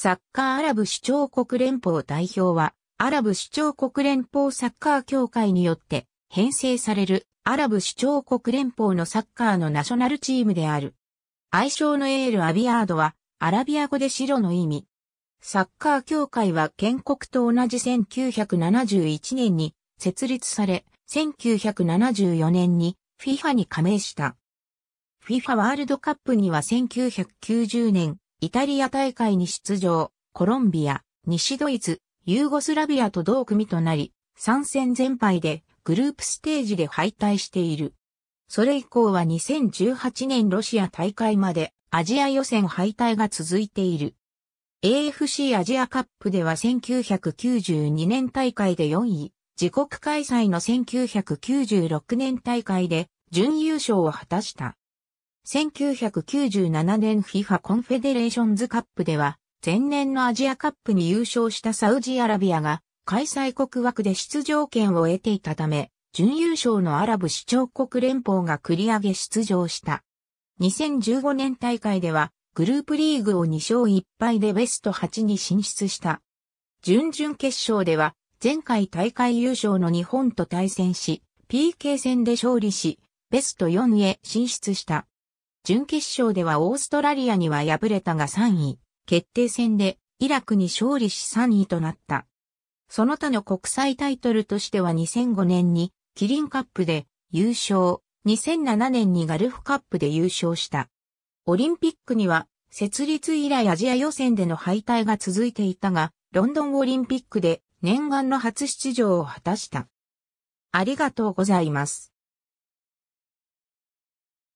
サッカーアラブ首長国連邦代表は、アラブ首長国連邦サッカー協会によって編成されるアラブ首長国連邦のサッカーのナショナルチームである。愛称のエール・アビアードは、アラビア語で白の意味。サッカー協会は建国と同じ1971年に設立され、1974年に FIFA に加盟した。FIFA ワールドカップには1990年、イタリア大会に出場、コロンビア、西ドイツ、ユーゴスラビアと同組となり、3戦全敗でグループステージで敗退している。それ以降は2018年ロシア大会までアジア予選敗退が続いている。AFC アジアカップでは1992年大会で4位、自国開催の1996年大会で準優勝を果たした。1997年 FIFA コンフェデレーションズカップでは、前年のアジアカップに優勝したサウジアラビアが、開催国枠で出場権を得ていたため、準優勝のアラブ首長国連邦が繰り上げ出場した。2015年大会では、グループリーグを2勝1敗でベスト8に進出した。準々決勝では、前回大会優勝の日本と対戦し、PK 戦で勝利し、ベスト4へ進出した。準決勝ではオーストラリアには敗れたが3位、決定戦でイラクに勝利し3位となった。その他の国際タイトルとしては2005年にキリンカップで優勝、2007年にガルフカップで優勝した。オリンピックには設立以来アジア予選での敗退が続いていたが、ロンドンオリンピックで念願の初出場を果たした。ありがとうございます。